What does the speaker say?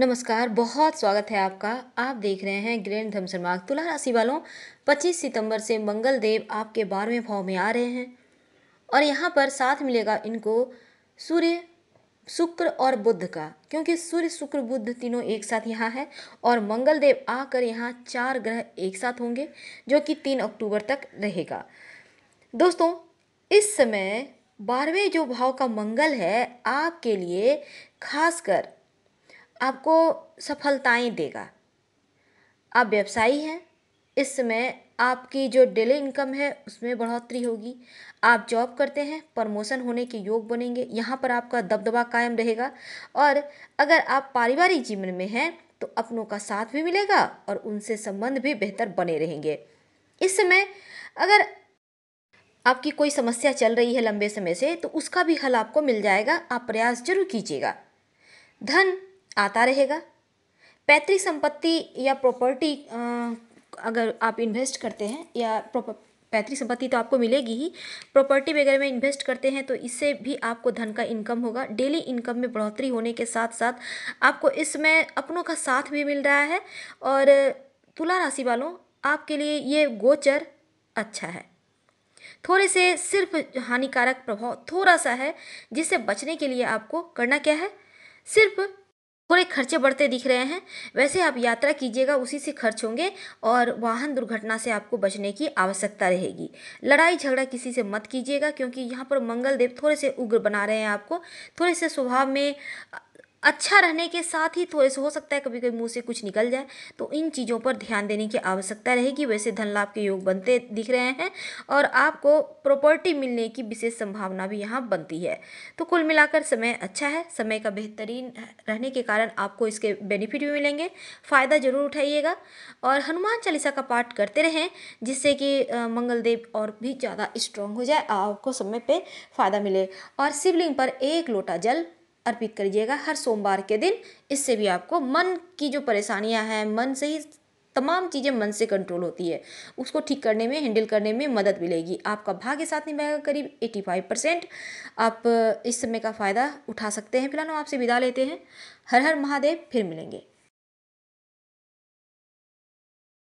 नमस्कार बहुत स्वागत है आपका आप देख रहे हैं ग्रैंड धमसनमार्ग तुला राशि वालों 25 सितंबर से मंगल देव आपके बारहवें भाव में आ रहे हैं और यहाँ पर साथ मिलेगा इनको सूर्य शुक्र और बुद्ध का क्योंकि सूर्य शुक्र बुद्ध तीनों एक साथ यहाँ है और मंगल देव आकर यहाँ चार ग्रह एक साथ होंगे जो कि तीन अक्टूबर तक रहेगा दोस्तों इस समय बारहवें जो भाव का मंगल है आपके लिए खासकर आपको सफलताएँ देगा आप व्यवसायी हैं इस समय आपकी जो डेली इनकम है उसमें बढ़ोतरी होगी आप जॉब करते हैं प्रमोशन होने के योग बनेंगे यहाँ पर आपका दबदबा कायम रहेगा और अगर आप पारिवारिक जीवन में हैं तो अपनों का साथ भी मिलेगा और उनसे संबंध भी बेहतर बने रहेंगे इस समय अगर आपकी कोई समस्या चल रही है लंबे समय से तो उसका भी हल आपको मिल जाएगा आप प्रयास जरूर कीजिएगा धन आता रहेगा पैतृक संपत्ति या प्रॉपर्टी अगर आप इन्वेस्ट करते हैं या पैतृक संपत्ति तो आपको मिलेगी ही प्रॉपर्टी वगैरह में इन्वेस्ट करते हैं तो इससे भी आपको धन का इनकम होगा डेली इनकम में बढ़ोतरी होने के साथ साथ आपको इसमें अपनों का साथ भी मिल रहा है और तुला राशि वालों आपके लिए ये गोचर अच्छा है थोड़े से सिर्फ हानिकारक प्रभाव थोड़ा सा है जिससे बचने के लिए आपको करना क्या है सिर्फ थोड़े खर्चे बढ़ते दिख रहे हैं वैसे आप यात्रा कीजिएगा उसी से खर्च होंगे और वाहन दुर्घटना से आपको बचने की आवश्यकता रहेगी लड़ाई झगड़ा किसी से मत कीजिएगा क्योंकि यहाँ पर मंगल देव थोड़े से उग्र बना रहे हैं आपको थोड़े से स्वभाव में अच्छा रहने के साथ ही थोड़े से हो सकता है कभी कभी मुंह से कुछ निकल जाए तो इन चीज़ों पर ध्यान देने की आवश्यकता रहेगी वैसे धन लाभ के योग बनते दिख रहे हैं और आपको प्रॉपर्टी मिलने की विशेष संभावना भी यहाँ बनती है तो कुल मिलाकर समय अच्छा है समय का बेहतरीन रहने के कारण आपको इसके बेनिफिट भी मिलेंगे फ़ायदा ज़रूर उठाइएगा और हनुमान चालीसा का पाठ करते रहें जिससे कि मंगलदेव और भी ज़्यादा स्ट्रांग हो जाए आपको समय पर फ़ायदा मिले और शिवलिंग पर एक लोटा जल अर्पित करिएगा हर सोमवार के दिन इससे भी आपको मन की जो परेशानियां हैं मन से ही तमाम चीज़ें मन से कंट्रोल होती है उसको ठीक करने में हैंडल करने में मदद मिलेगी आपका भाग्य साथ निभाएगा करीब 85 परसेंट आप इस समय का फ़ायदा उठा सकते हैं फिलहाल हम आपसे विदा लेते हैं हर हर महादेव फिर मिलेंगे